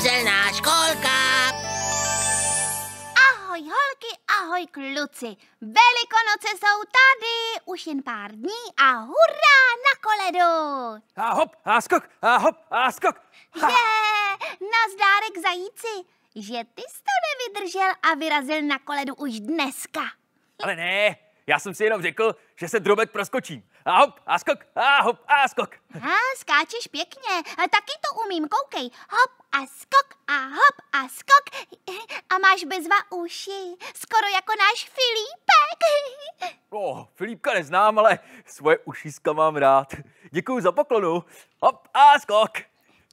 kouzelná školka. Ahoj holky, ahoj kluci. Velikonoce jsou tady, už jen pár dní a hurá na koledu. A hop, a skok, a hop, a skok. Ha. Je, nazdárek zajíci, že ty jsi to nevydržel a vyrazil na koledu už dneska. Ale ne, já jsem si jenom řekl, že se drobek proskočím. A hop, a skok, a hop, a skok. A skáčeš pěkně, taky to umím, koukej. Hop a skok a hop a skok. A máš bezva uši, skoro jako náš Filipek. No, oh, Filipka neznám, ale svoje ušiska mám rád. Děkuji za poklonu. Hop a skok.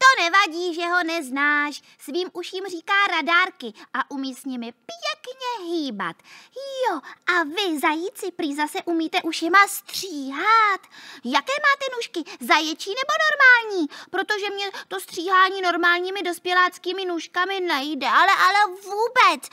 To nevadí, že ho neznáš. Svým uším říká radárky a umí s nimi pěkně hýbat. Jo, a vy, zajíci, prý zase umíte ušima stříhat. Jaké máte nůžky, zaječí nebo normální? Protože mě to stříhání normálními dospěláckými nůžkami nejde, ale, ale vůbec.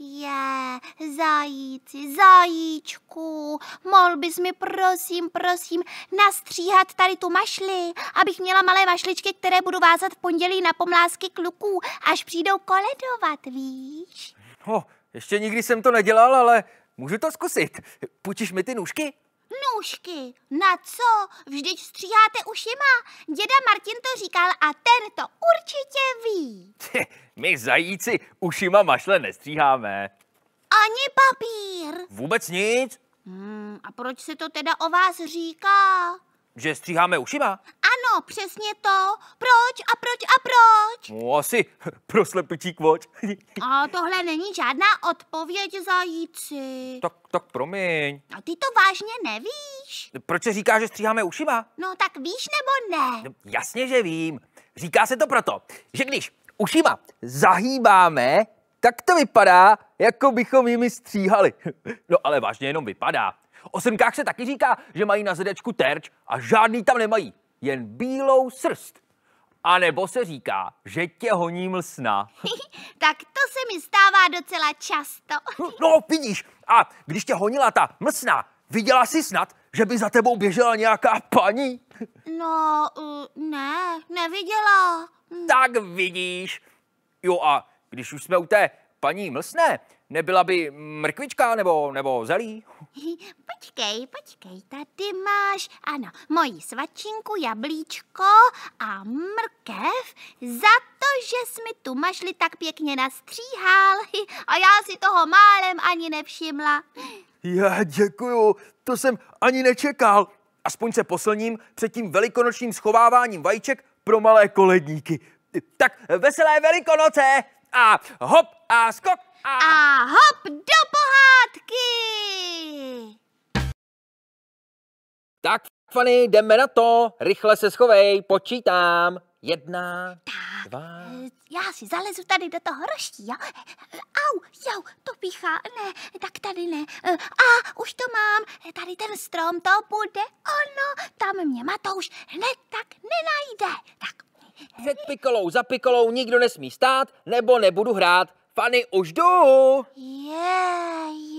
Je, zajíci, zajíčku, mohl bys mi prosím, prosím nastříhat tady tu mašli, abych měla malé mašličky, které budu vázat v pondělí na pomlásky kluků, až přijdou koledovat, víš? No, ještě nikdy jsem to nedělal, ale můžu to zkusit. Půjčíš mi ty nůžky? Nůžky, na co? Vždyť stříháte ušima. Děda Martin to říkal a ten to určitě ví. My zajíci ušima mašle nestříháme. Ani papír. Vůbec nic. Hmm, a proč se to teda o vás říká? Že stříháme ušima? Ano, přesně to. Proč a proč a proč? No, asi pro slepičí kvoč. A tohle není žádná odpověď, zajíci. Tak, tak promiň. A ty to vážně nevíš. Proč se říká, že stříháme ušima? No, tak víš nebo ne? No, jasně, že vím. Říká se to proto, že když ušima zahýbáme, tak to vypadá, jako bychom jimi stříhali. No ale vážně jenom vypadá. O se taky říká, že mají na zedečku terč a žádný tam nemají jen bílou srst. A nebo se říká, že tě honí mlsna. tak to se mi stává docela často. no, vidíš, a když tě honila ta mlsna, viděla jsi snad, že by za tebou běžela nějaká paní? No, uh, ne, neviděla. Hmm. Tak vidíš. Jo a když už jsme u té paní mlsné, nebyla by mrkvička nebo, nebo zelí? Počkej, počkej, tady máš, ano, moji svačinku, jablíčko a mrkev za to, že jsi mi tu mašli tak pěkně nastříhal a já si toho málem ani nevšimla. Já děkuju, to jsem ani nečekal. Aspoň se poslním před tím velikonočním schováváním vajíček pro malé koledníky. Tak veselé velikonoce a hop a skok a... a Fanny, jdeme na to, rychle se schovej, počítám. Jedna, tak, dva. Eh, já si zalezu tady do toho roští, jo? Au, jau, to píchá, ne, tak tady ne. Eh, a, už to mám, eh, tady ten strom, to bude ono, tam mě Matouš hned tak nenajde. Tak. Před pikolou za pikolou nikdo nesmí stát, nebo nebudu hrát. Fanny, už jdu. Je,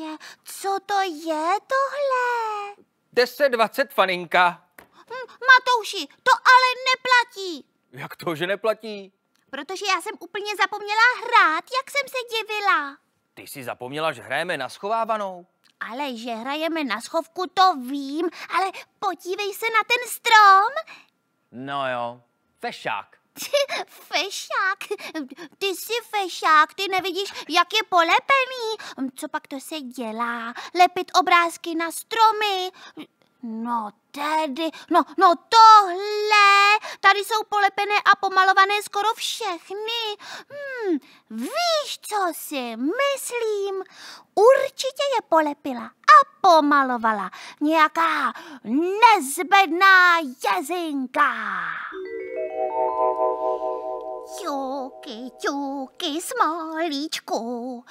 je, co to je tohle? Vemte se 20 faninka. Hm, Matouši, to ale neplatí. Jak to, že neplatí? Protože já jsem úplně zapomněla hrát, jak jsem se divila. Ty jsi zapomněla, že hrajeme na schovávanou. Ale že hrajeme na schovku, to vím, ale podívej se na ten strom. No jo, fešák. Fešák, ty jsi fešák, ty nevidíš, jak je polepený. Co pak to se dělá? Lepit obrázky na stromy? No tedy, no, no tohle, tady jsou polepené a pomalované skoro všechny. Hmm, víš, co si myslím? Určitě je polepila a pomalovala nějaká nezbedná jezinka čuky čuky smolíčku,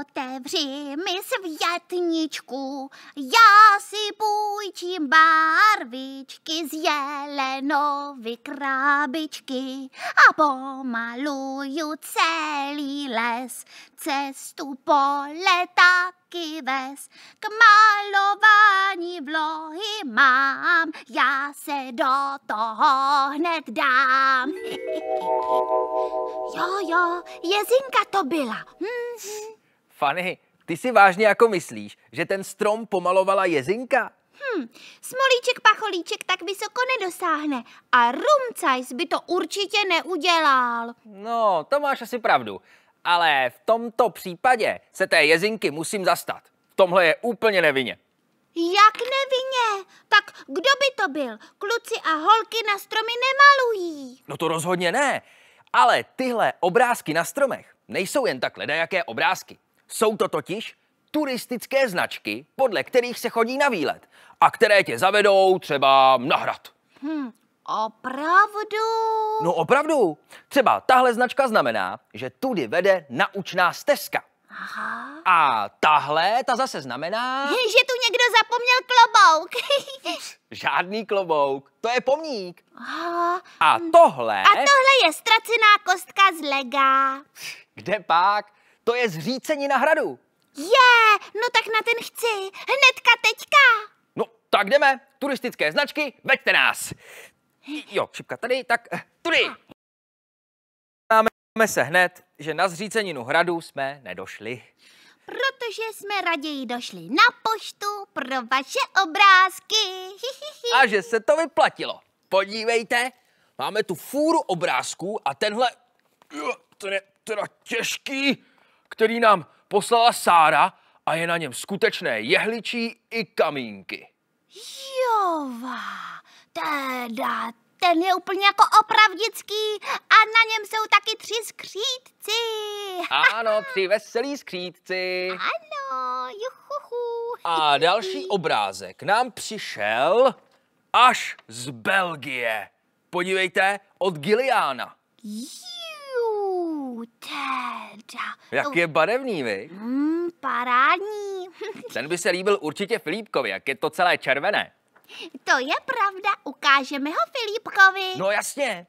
otevři mi světničku, já si půjčím barvičky z jelenovy krábičky a pomaluju celý les, cestu pole taky ves, k malování vlohy mám, já se do toho hned dám. Jo, jo, jezinka to byla. Hm. Fanny, ty si vážně jako myslíš, že ten strom pomalovala jezinka? Hm, smolíček pacholíček tak vysoko nedosáhne a rumcajs by to určitě neudělal. No, to máš asi pravdu, ale v tomto případě se té jezinky musím zastat. V tomhle je úplně nevinně. Jak nevinně? Tak kdo by to byl? Kluci a holky na stromy nemalují. No to rozhodně ne. Ale tyhle obrázky na stromech nejsou jen tak ledajaké obrázky. Jsou to totiž turistické značky, podle kterých se chodí na výlet a které tě zavedou třeba na hrad. Hmm, opravdu? No opravdu. Třeba tahle značka znamená, že tudy vede naučná stezka. Aha. A tahle, ta zase znamená... Že tu někdo zapomněl klobouk. Žádný klobouk, to je pomník. Aha. A tohle... A tohle je ztracená kostka z lega. Kde pak? To je zřícení na hradu. Je, no tak na ten chci, hnedka teďka. No, tak jdeme, turistické značky, veďte nás. Jo, šipka tady, tak eh, tudy. Ah. Máme se hned, že na zříceninu hradu jsme nedošli. Protože jsme raději došli na poštu pro vaše obrázky. A že se to vyplatilo. Podívejte, máme tu fůru obrázků a tenhle, to je teda těžký, který nám poslala Sára a je na něm skutečné jehličí i kamínky. Jova, teda ten je úplně jako opravdický a na něm jsou taky tři skřídci. Ano, tři veselí skřídci. Ano, juchuchu. A další obrázek nám přišel až z Belgie. Podívejte, od Giliána. Jú, teda. Jak no. je barevný, vy? Mm, parádní. Ten by se líbil určitě Filipkovi, jak je to celé červené. To je pravda, ukážeme ho Filipkovi. No jasně.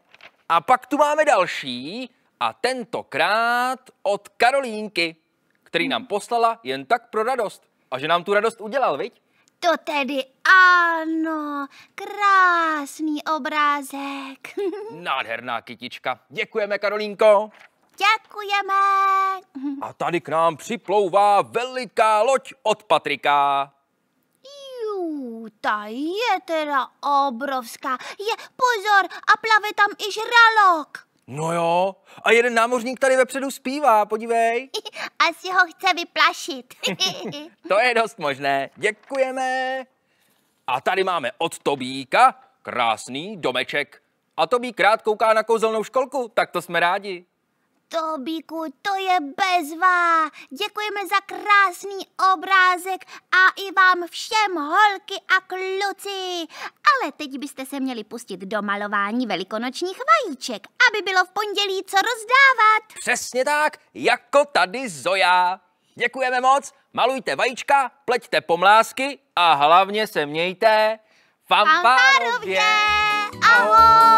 A pak tu máme další a tentokrát od Karolínky, který nám poslala jen tak pro radost. A že nám tu radost udělal, viď? To tedy ano, krásný obrázek. Nádherná kytička. Děkujeme, Karolínko. Děkujeme. A tady k nám připlouvá veliká loď od Patrika ta je teda obrovská. Je, pozor, a plave tam i žralok. No jo, a jeden námořník tady vepředu zpívá, podívej. Asi ho chce vyplašit. to je dost možné, děkujeme. A tady máme od Tobíka krásný domeček. A Tobík rád kouká na kouzelnou školku, tak to jsme rádi. Tobíku, to je bezvá. Děkujeme za krásný obrázek a i vám všem holky a kluci. Ale teď byste se měli pustit do malování velikonočních vajíček, aby bylo v pondělí co rozdávat. Přesně tak, jako tady Zoja. Děkujeme moc, malujte vajíčka, pleťte pomlásky a hlavně se mějte fanfárově. Ahoj!